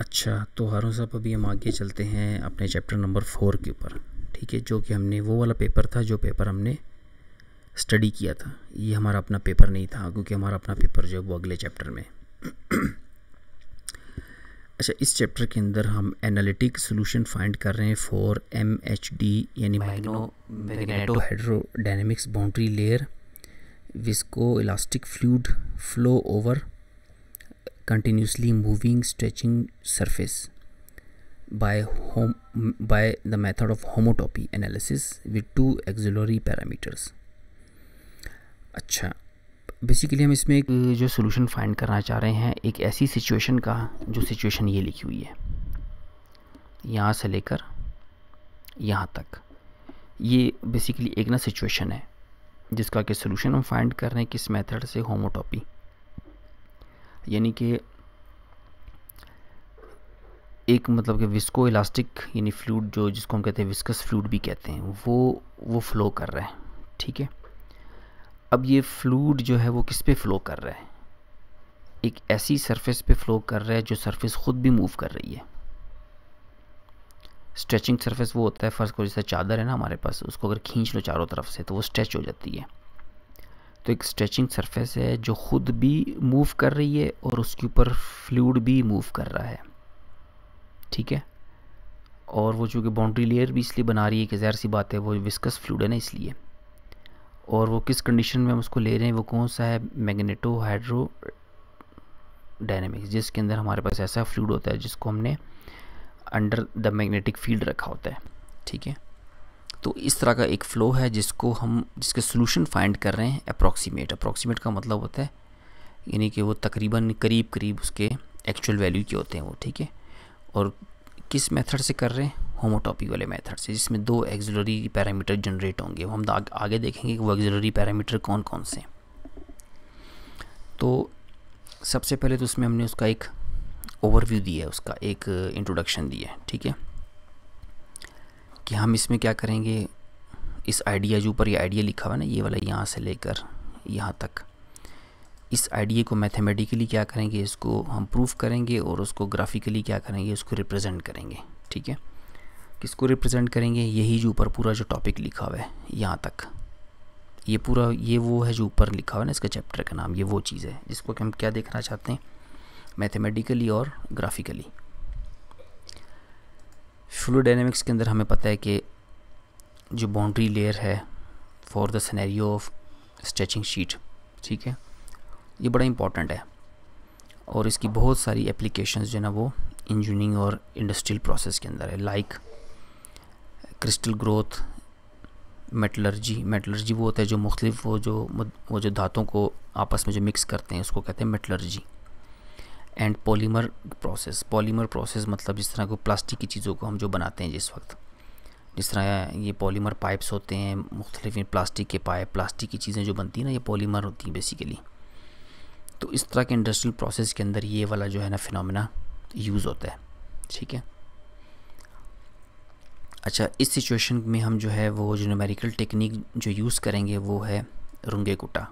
अच्छा तो हारून साहब अभी हम आगे चलते हैं अपने चैप्टर नंबर फोर के ऊपर ठीक है जो कि हमने वो वाला पेपर था जो पेपर हमने स्टडी किया था ये हमारा अपना पेपर नहीं था क्योंकि हमारा अपना पेपर जो है वो अगले चैप्टर में अच्छा इस चैप्टर के अंदर हम एनालिटिक सोल्यूशन फाइंड कर रहे हैं फॉर एम एच डी यानी magneto magnetohydrodynamics boundary layer viscoelastic fluid flow over continuously moving stretching surface by home by the method of homotopy analysis with two auxiliary parameters अच्छा basically हम इसमें एक जो solution find करना चाह रहे हैं एक ऐसी सिचुएशन का जो सिचुएशन ये लिखी हुई है यहाँ से लेकर यहाँ तक ये बेसिकली एक ना सिचुएशन है जिसका कि सोल्यूशन हम फाइंड कर रहे हैं किस मेथड से होमोटॉपी यानी कि एक मतलब कि विस्को इलास्टिक यानी फ्लूड जो जिसको हम कहते हैं विस्कस फ्लूड भी कहते हैं वो वो फ्लो कर रहा है ठीक है अब ये फ्लूड जो है वो किस पे फ्लो कर रहा है एक ऐसी सरफेस पे फ्लो कर रहा है जो सरफेस ख़ुद भी मूव कर रही है स्ट्रेचिंग सरफेस वो होता है फर्स्ट को जैसे चादर है ना हमारे पास उसको अगर खींच लो चारों तरफ से तो वो स्ट्रेच हो जाती है तो एक स्ट्रेचिंग सरफेस है जो खुद भी मूव कर रही है और उसके ऊपर फ्लूड भी मूव कर रहा है ठीक है और वो चूँकि बाउंड्री लेयर भी इसलिए बना रही है कि जहर सी बात है वो विस्कस फ्लूड है ना इसलिए और वो किस कंडीशन में हम उसको ले रहे हैं वो कौन सा है मैग्नेटो हाइड्रो डायनेमिक्स जिसके अंदर हमारे पास ऐसा फ्लूड होता है जिसको हमने अंडर द मैग्नेटिक फील्ड रखा होता है ठीक है तो इस तरह का एक फ़्लो है जिसको हम जिसके सोलूशन फाइंड कर रहे हैं अप्रॉक्सीमेट अप्रॉक्सीमेट का मतलब होता है यानी कि वो तकरीबन करीब करीब उसके एक्चुअल वैल्यू के होते हैं वो ठीक है और किस मेथड से कर रहे हैं होमोटॉपी वाले मेथड से जिसमें दो एक्जिलरी पैरामीटर जनरेट होंगे वो हम आगे देखेंगे कि वो एक्जिलरी पैरामीटर कौन कौन से हैं तो सबसे पहले तो उसमें हमने उसका एक ओवरव्यू दिया है उसका एक इंट्रोडक्शन दिया है ठीक है कि हम इसमें क्या करेंगे इस आइडिया जो ऊपर ये आइडिया लिखा हुआ है ना ये वाला यहाँ से लेकर यहाँ तक इस आइडिया को मैथमेटिकली क्या करेंगे इसको हम प्रूफ करेंगे और उसको ग्राफिकली क्या करेंगे उसको रिप्रेजेंट करेंगे ठीक है किसको रिप्रेजेंट करेंगे यही जो ऊपर पूरा जो टॉपिक लिखा हुआ है यहाँ तक ये पूरा ये वो है जो ऊपर लिखा हुआ है ना इसका चैप्टर का नाम ये वो चीज़ है जिसको कि हम क्या देखना चाहते हैं मैथमेटिकली और ग्राफिकली फ्लू डायनेमिक्स के अंदर हमें पता है कि जो बाउंड्री लेयर है for the scenario of stretching sheet ठीक है ये बड़ा इंपॉर्टेंट है और इसकी बहुत सारी एप्लीकेशंस जो है ना वो इंजीनियरिंग और इंडस्ट्रियल प्रोसेस के अंदर है like crystal growth metallurgy metallurgy वो होता है जो मुख्तलिफ वो जो वो जो धातों को आपस में जो मिक्स करते हैं उसको कहते हैं metallurgy and polymer process polymer process मतलब जिस तरह को प्लास्टिक की चीज़ों को हम जो बनाते हैं जिस वक्त जिस तरह ये पॉलीमर पाइप्स होते हैं मुख्तलिफ प्लास्टिक के पाइप प्लास्टिक की चीज़ें जो बनती हैं ना ये पॉलीमर होती हैं बेसिकली तो इस तरह के इंडस्ट्रियल प्रोसेस के अंदर ये वाला जो है ना फिनमिना यूज़ होता है ठीक है अच्छा इस सिचुएशन में हम जो है वो जो न्यूमेरिकल टेक्निक जो यूज़ करेंगे वो है रुंगे कुटा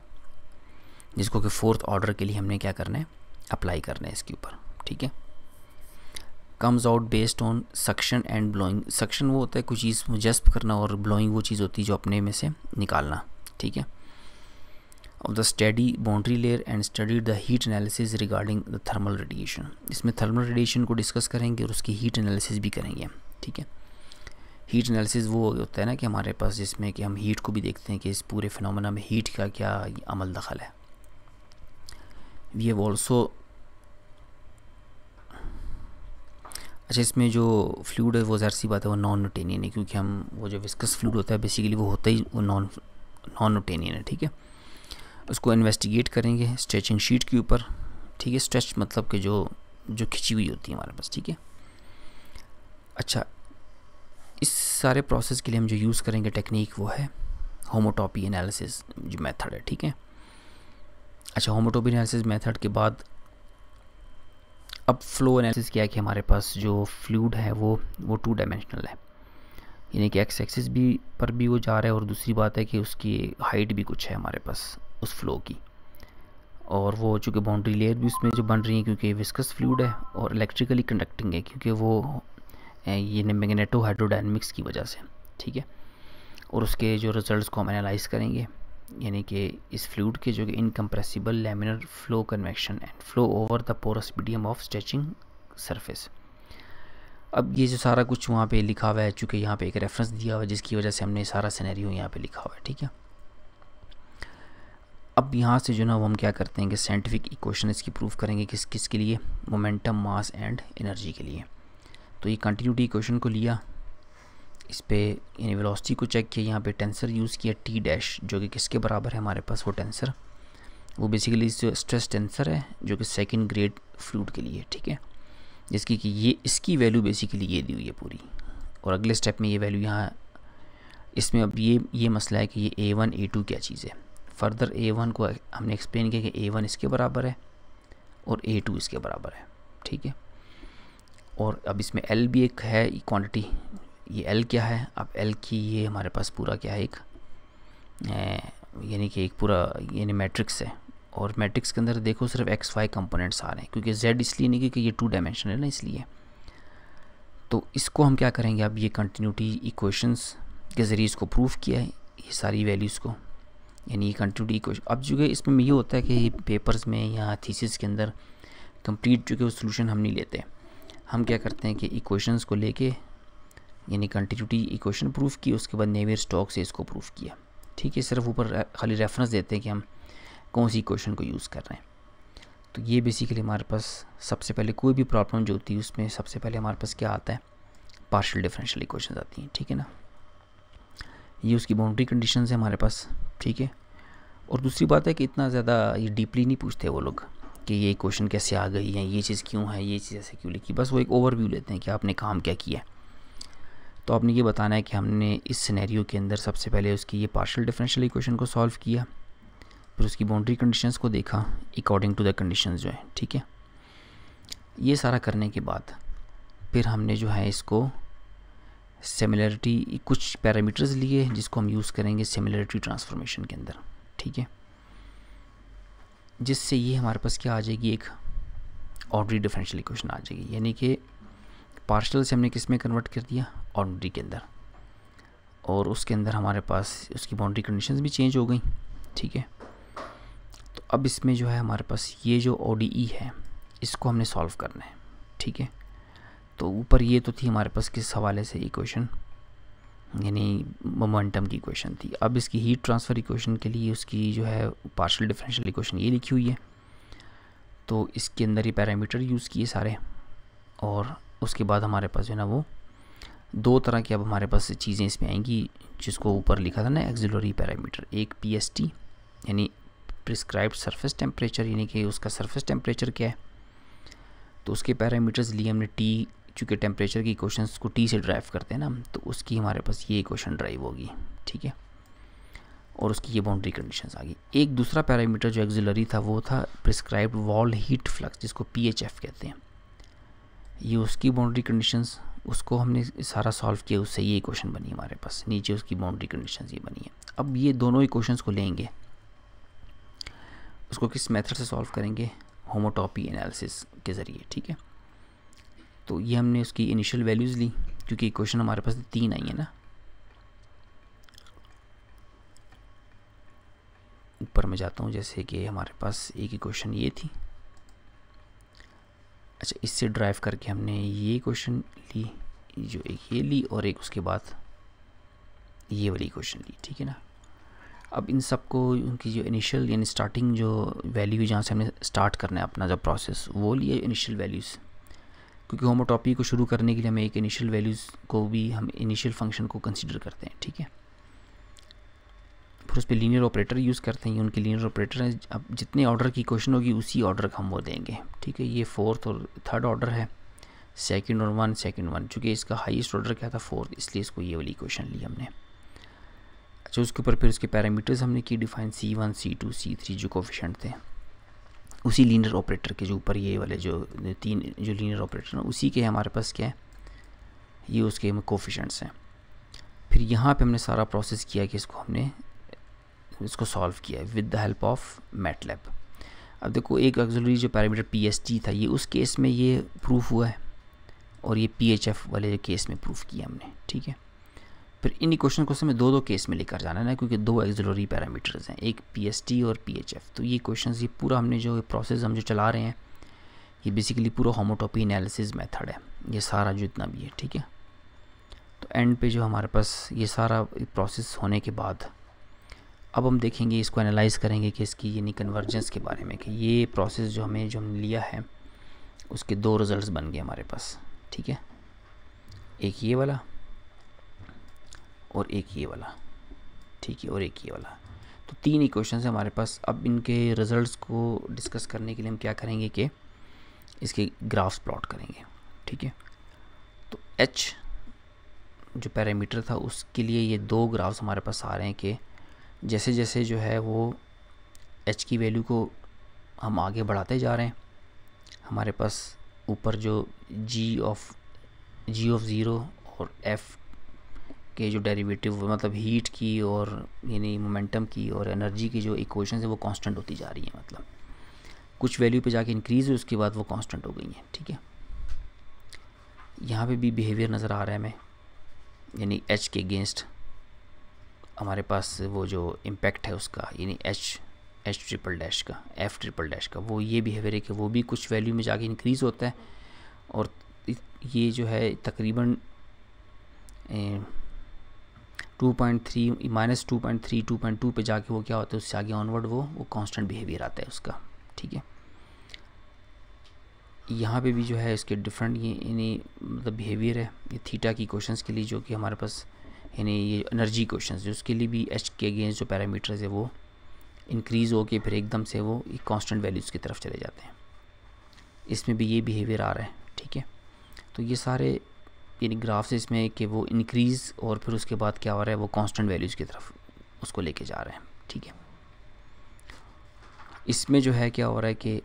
जिसको कि फ़ोर्थ ऑर्डर के लिए हमने क्या करना है अप्लाई करना है इसके ऊपर ठीक है comes out based on suction and blowing suction वो होता है कुछ चीज़ जस्प करना और ब्लोइंग वो चीज़ होती है जो अपने में से निकालना ठीक है of the study boundary layer and study the heat analysis regarding the thermal radiation इसमें थर्मल रेडिएशन को डिस्कस करेंगे और उसकी हीट एनालिसिस भी करेंगे ठीक है हीट एनालिसिस वो होता है ना कि हमारे पास जिसमें कि हम हीट को भी देखते हैं कि इस पूरे फिनोमेना में हीट का क्या अमल दखल है we have also अच्छा इसमें जो फ्लूड है वो ज़ाहिर सी बात है वो नॉन नोटेनियन है क्योंकि हम वो जो विस्कस फ्लूड होता है बेसिकली वो होता ही वो नॉन नॉन नोटेनियन है ठीक है उसको इन्वेस्टिगेट करेंगे स्ट्रेचिंग शीट के ऊपर ठीक है स्ट्रेच मतलब कि जो जो खिंची हुई होती है हमारे पास ठीक है अच्छा इस सारे प्रोसेस के लिए हम जो यूज़ करेंगे टेक्निक वो है होमोटॉपी एनालिसिस जो मेथड है ठीक है अच्छा होमोटोपी एनालिसिस मेथड के बाद अब फ्लो एनालिसिस किया कि हमारे पास जो फ्लूड है वो वो टू डायमेंशनल है यानी कि एक्स एक्सिस भी पर भी वो जा रहा है और दूसरी बात है कि उसकी हाइट भी कुछ है हमारे पास उस फ्लो की और वो चूँकि बाउंड्री लेयर भी उसमें जो बन रही है क्योंकि विस्कस फ्लूड है और इलेक्ट्रिकली कंडक्टिंग है क्योंकि वो ये मैग्नेटो हाइड्रोडाइनमिक्स की वजह से ठीक है और उसके जो रिजल्ट्स को हम एनालाइज करेंगे यानी कि इस फ्लूड के जो कि incompressible laminar flow convection and flow over the porous medium of stretching surface अब ये जो सारा कुछ वहाँ पे लिखा हुआ है चूँकि यहाँ पे एक रेफरेंस दिया हुआ है जिसकी वजह से हमने सारा सिनेरियो यहाँ पे लिखा हुआ है ठीक है अब यहाँ से जो ना हम क्या करते हैं कि साइंटिफिक इक्वेशन इसकी प्रूफ करेंगे किस किस के लिए मोमेंटम मास एंड एनर्जी के लिए तो ये कंटिन्यूटी इक्वेशन को लिया इस पर यानी वेलोसिटी को चेक किया यहाँ पे टेंसर यूज़ किया टी डैश जो कि किसके बराबर है हमारे पास वो टेंसर वो बेसिकली जो स्ट्रेस टेंसर है जो कि सेकंड ग्रेड फ्लूड के लिए ठीक है जिसकी कि ये इसकी वैल्यू बेसिकली ये दी हुई है पूरी और अगले स्टेप में ये वैल्यू यहाँ इसमें अब ये ये मसला है कि ये ए वन ए टू क्या चीज़ है फर्दर ए वन को हमने एक्सप्लेन किया कि ए वन इसके बराबर है और ए टू इसके बराबर है ठीक है और अब इसमें एल भी एक है क्वांटिटी ये एल क्या है अब एल की ये हमारे पास पूरा क्या है एक यानी कि एक पूरा यानी मैट्रिक्स है और मैट्रिक्स के अंदर देखो सिर्फ एक्स वाई कंपोनेंट्स आ रहे हैं क्योंकि जेड इसलिए नहीं क्योंकि ये टू डायमेंशन है ना इसलिए तो इसको हम क्या करेंगे अब ये कंटिन्यूटी इक्वेशंस के ज़रिए इसको प्रूफ किया है ये सारी वैल्यूज़ को यानी ये कंटिन्यूटी इक्वेशन अब जो है इसमें ये होता है कि पेपर्स में या थीसिस के अंदर कम्प्लीट जो है वो सोल्यूशन हम नहीं लेते हम क्या करते हैं कि इक्वेशंस को लेके यानी कंटिन्यूटी इक्वेशन प्रूफ की उसके बाद नेवियर स्टॉक से इसको प्रूफ किया ठीक है सिर्फ ऊपर खाली रेफरेंस देते हैं कि हम कौन सी इक्वेशन को यूज़ कर रहे हैं तो ये बेसिकली हमारे पास सबसे पहले कोई भी प्रॉब्लम जो होती है उसमें सबसे पहले हमारे पास क्या आता है पार्शल डिफरेंशियल इक्वेशन आती हैं ठीक है ना ये उसकी बाउंड्री कंडीशन है हमारे पास ठीक है और दूसरी बात है कि इतना ज़्यादा ये डीपली नहीं पूछते वो लोग कि ये क्वेश्चन कैसे आ गई है ये चीज़ क्यों है ये चीज़ ऐसे क्यों लिखी बस वो एक ओवरव्यू लेते हैं कि आपने काम क्या किया है तो आपने ये बताना है कि हमने इस सिनेरियो के अंदर सबसे पहले उसकी ये पार्शल डिफरेंशियल इक्वेशन को सॉल्व किया फिर उसकी बाउंड्री कंडीशंस को देखा अकॉर्डिंग टू द कंडीशन जो है ठीक है ये सारा करने के बाद फिर हमने जो है इसको सिमिलरिटी कुछ पैरामीटर्स लिए जिसको हम यूज़ करेंगे सिमिलरिटी ट्रांसफॉर्मेशन के अंदर ठीक है जिससे ये हमारे पास क्या आ जाएगी एक ऑर्डरी डिफरेंशियल इक्वेशन आ जाएगी यानी कि पार्शल से हमने किस में कन्वर्ट कर दिया बाउंड्री के अंदर और उसके अंदर हमारे पास उसकी बाउंड्री कंडीशंस भी चेंज हो गई ठीक है तो अब इसमें जो है हमारे पास ये जो ओ e है इसको हमने सॉल्व करना है ठीक है तो ऊपर ये तो थी हमारे पास किस हवाले से इक्वेशन यानी मोमेंटम की इक्वेशन थी अब इसकी हीट ट्रांसफ़र इक्वेशन के लिए उसकी जो है पार्शल डिफरेंशियल इक्वेशन ये लिखी हुई है तो इसके अंदर ये पैरामीटर यूज़ किए सारे और उसके बाद हमारे पास जो है ना वो दो तरह की अब हमारे पास चीज़ें इसमें आएंगी जिसको ऊपर लिखा था ना एक्जिलरी पैरामीटर एक पी यानी प्रिस्क्राइब सरफेस टेम्परेचर यानी कि उसका सरफेस टेम्परेचर क्या है तो उसके पैरामीटर्स लिए हमने टी चूँकि टेम्परेचर की क्वेश्चन को टी से ड्राइव करते हैं ना तो उसकी हमारे पास ये क्वेश्चन ड्राइव होगी ठीक है और उसकी ये बाउंड्री कंडीशंस आ गई एक दूसरा पैरामीटर जो एक्जिलरी था वो था प्रिस्क्राइब्ड वॉल हीट फ्लक्स जिसको एफ कहते हैं ये उसकी बाउंड्री कंडीशंस उसको हमने सारा सॉल्व किया उससे ये क्वेश्चन बनी हमारे पास नीचे उसकी बाउंड्री कंडीशंस ये बनी है अब ये दोनों ही को लेंगे उसको किस मेथड से सॉल्व करेंगे होमोटॉपी एनालिसिस के ज़रिए ठीक है तो ये हमने उसकी इनिशियल वैल्यूज़ ली क्योंकि क्वेश्चन हमारे पास तीन आई है ना ऊपर में जाता हूँ जैसे कि हमारे पास एक ही क्वेश्चन ये थी अच्छा इससे ड्राइव करके हमने ये क्वेश्चन ली जो एक ये ली और एक उसके बाद ये वाली क्वेश्चन ली ठीक है ना अब इन सब को उनकी जो इनिशियल यानी स्टार्टिंग जो वैल्यू जहाँ से हमने स्टार्ट करना है अपना जो प्रोसेस वो लिए इनिशियल वैल्यूज़ क्योंकि होमोटॉपी को शुरू करने के लिए हमें एक इनिशियल वैल्यूज़ को भी हम इनिशियल फंक्शन को कंसिडर करते हैं ठीक है उस पर लीनियर ऑपरेटर यूज़ करते हैं उनके लीनियर ऑपरेटर हैं अब जितने ऑर्डर की क्वेश्चन होगी उसी ऑर्डर का हम वो देंगे ठीक है ये फोर्थ और थर्ड ऑर्डर है सेकेंड और वन सेकेंड वन चूँकि इसका हाइस्ट ऑर्डर क्या था फोर्थ इसलिए इसको ये वाली क्वेश्चन ली हमने अच्छा उसके ऊपर फिर उसके पैरामीटर्स हमने की define C one C two C three जो कोफिशेंट थे उसी लीनियर ऑपरेटर के जो ऊपर ये वाले जो तीन जो लीनियर ऑपरेटर हैं उसी के हमारे पास क्या है ये उसके कोफिशेंट्स हैं फिर यहाँ पे हमने सारा प्रोसेस किया कि इसको हमने इसको सॉल्व किया है with the help of MATLAB अब देखो एक ऑक्सिलरी जो पैरामीटर पी था ये उस केस में ये प्रूफ हुआ है और ये पी वाले केस में प्रूफ किया हमने ठीक है फिर इन्हीं क्वेश्चन को हमें दो दो केस में लेकर जाना है ना क्योंकि दो एग्जिलरी पैरामीटर्स हैं एक पी और पी तो ये क्वेश्चन ये पूरा हमने जो प्रोसेस हम जो चला रहे हैं ये बेसिकली पूरा होमोटोपी एनालिसिस मेथड है ये सारा जितना भी है ठीक है तो एंड पे जो हमारे पास ये सारा प्रोसेस होने के बाद अब हम देखेंगे इसको एनालाइज करेंगे कि इसकी यानी कन्वर्जेंस के बारे में कि ये प्रोसेस जो हमें जो हमने लिया है उसके दो रिज़ल्ट बन गए हमारे पास ठीक है एक ये वाला और एक ये वाला ठीक है और एक ये वाला तो तीन ही क्वेश्चन हैं हमारे पास अब इनके रिज़ल्ट को डिस्कस करने के लिए हम क्या करेंगे कि इसके ग्राफ्स प्लॉट करेंगे ठीक है तो एच जो पैरामीटर था उसके लिए ये दो ग्राफ्स हमारे पास आ रहे हैं कि जैसे जैसे जो है वो एच की वैल्यू को हम आगे बढ़ाते जा रहे हैं हमारे पास ऊपर जो G of G of zero और एफ़ के जो डेरिवेटिव मतलब हीट की और यानी मोमेंटम की और एनर्जी की जो इक्वेशन है वो कांस्टेंट होती जा रही है मतलब कुछ वैल्यू पे जाके इंक्रीज़ हुई उसके बाद वो कांस्टेंट हो गई हैं ठीक है यहाँ पे भी बिहेवियर नज़र आ रहा है हमें यानी एच के अगेंस्ट हमारे पास वो जो इम्पैक्ट है उसका यानी एच एच ट्रिपल डैश का एफ ट्रिपल डैश का वो ये बिहेवियर है कि वो भी कुछ वैल्यू में जाके इंक्रीज़ होता है और ये जो है तकरीबन two point three minus two point three two point two पर जाके वो क्या होता है उससे आगे ऑनवर्ड वो वो कांस्टेंट बिहेवियर आता है उसका ठीक है यहाँ पे भी जो है इसके डिफरेंट ये यानी मतलब बिहेवियर है ये थीटा की क्वेश्चंस के लिए जो कि हमारे पास यानी ये एनर्जी क्वेश्चन जो उसके लिए भी एच के अगेंस्ट जो पैरामीटर्स है वो इंक्रीज़ के फिर एकदम से वो कांस्टेंट वैल्यूज़ की तरफ चले जाते हैं इसमें भी ये बिहेवियर आ रहा है ठीक है तो ये सारे यानी ग्राफ्स इसमें कि वो इंक्रीज़ और फिर उसके बाद क्या हो रहा है वो कॉन्स्टेंट वैल्यूज़ की तरफ उसको लेके जा रहे हैं ठीक है इसमें जो है क्या हो रहा है कि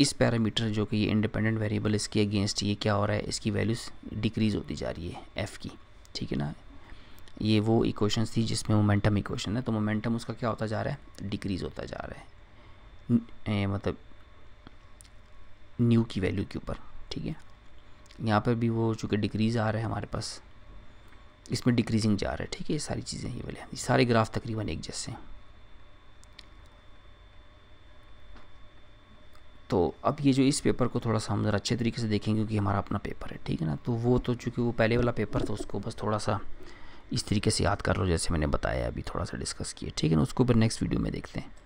इस पैरामीटर जो कि ये इंडिपेंडेंट वेरिएबल इसके अगेंस्ट ये क्या हो रहा है इसकी वैल्यूज़ डिक्रीज़ होती जा रही है एफ़ की ठीक है ना ये वो इक्वेशन थी जिसमें मोमेंटम इक्वेशन है तो मोमेंटम उसका क्या होता जा रहा है डिक्रीज़ होता जा रहा है ए, मतलब न्यू की वैल्यू के ऊपर ठीक है यहाँ पर भी वो चूँकि डिक्रीज़ आ रहा है हमारे पास इसमें डिक्रीजिंग जा रहा है ठीक है ये सारी चीज़ें ये वाले सारे ग्राफ तकरीबन एक जैसे हैं तो अब ये जो इस पेपर को थोड़ा सा हम अच्छे तरीके से देखेंगे क्योंकि हमारा अपना पेपर है ठीक है ना तो वो तो चूँकि वो पहले वाला पेपर था उसको बस थोड़ा सा इस तरीके से याद कर लो जैसे मैंने बताया अभी थोड़ा सा डिस्कस किया ठीक है ना उसको फिर नेक्स्ट वीडियो में देखते हैं